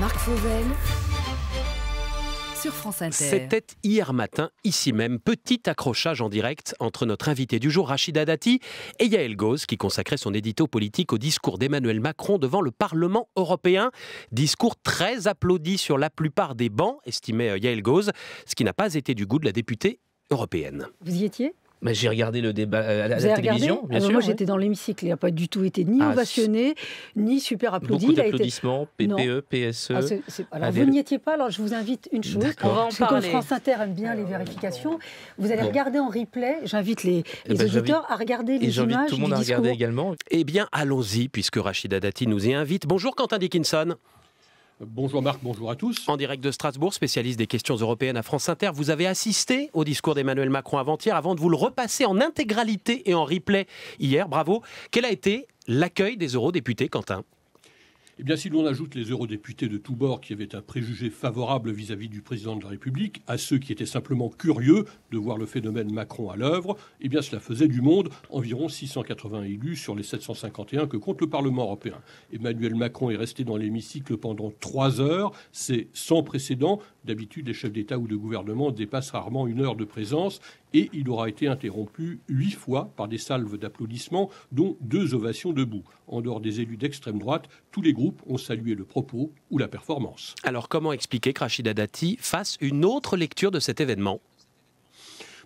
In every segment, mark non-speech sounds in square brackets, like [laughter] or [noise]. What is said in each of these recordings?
Marc Fauvel sur France Inter. C'était hier matin, ici même, petit accrochage en direct entre notre invité du jour, Rachida Dati, et Yael Goz, qui consacrait son édito politique au discours d'Emmanuel Macron devant le Parlement européen. Discours très applaudi sur la plupart des bancs, estimait euh, Yael Goz, ce qui n'a pas été du goût de la députée européenne. Vous y étiez bah, j'ai regardé le débat euh, à la, télévision, bien ah, bah, sûr. Moi, j'étais dans l'hémicycle. Il n'a pas du tout été ni ah, ovationné, ni super applaudi. Beaucoup d'applaudissements, PPE, PSE. Ah, vous n'y étiez pas. Alors, je vous invite une chose. On va en Que France Inter aime bien les vérifications, vous allez regarder en replay. J'invite les, eh ben, auditeurs à regarder les et j'invite tout le monde à regarder également. Eh bien, allons-y, puisque Rachida Dati nous y invite. Bonjour, Quentin Dickinson. Bonjour Marc, bonjour à tous. En direct de Strasbourg, spécialiste des questions européennes à France Inter, vous avez assisté au discours d'Emmanuel Macron avant-hier avant de vous le repasser en intégralité et en replay hier. Bravo. Quel a été l'accueil des eurodéputés, Quentin eh bien, si l'on ajoute les eurodéputés de tous bords qui avaient un préjugé favorable vis-à-vis du président de la République, à ceux qui étaient simplement curieux de voir le phénomène Macron à l'œuvre, eh bien, cela faisait du monde environ 680 élus sur les 751 que compte le Parlement européen. Emmanuel Macron est resté dans l'hémicycle pendant trois heures. C'est sans précédent. D'habitude, les chefs d'État ou de gouvernement dépassent rarement une heure de présence et il aura été interrompu huit fois par des salves d'applaudissements, dont deux ovations debout. En dehors des élus d'extrême droite, tous les groupes ont salué le propos ou la performance. Alors comment expliquer que Rachida Dati fasse une autre lecture de cet événement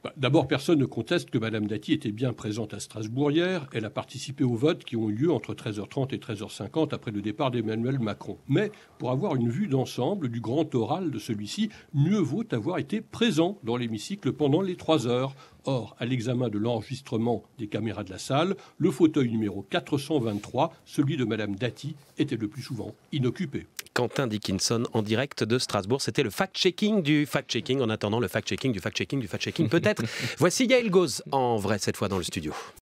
bah, d'abord, personne ne conteste que Mme Dati était bien présente à Strasbourg hier. Elle a participé aux votes qui ont eu lieu entre 13h30 et 13h50 après le départ d'Emmanuel Macron. Mais pour avoir une vue d'ensemble du grand oral de celui-ci, mieux vaut avoir été présent dans l'hémicycle pendant les trois heures. Or, à l'examen de l'enregistrement des caméras de la salle, le fauteuil numéro 423, celui de Mme Dati, était le plus souvent inoccupé. Quentin Dickinson en direct de Strasbourg. C'était le fact-checking du fact-checking. En attendant, le fact-checking du fact-checking du fact-checking peut-être. [laughs] Voici Gaël Gauze en vrai cette fois dans le studio.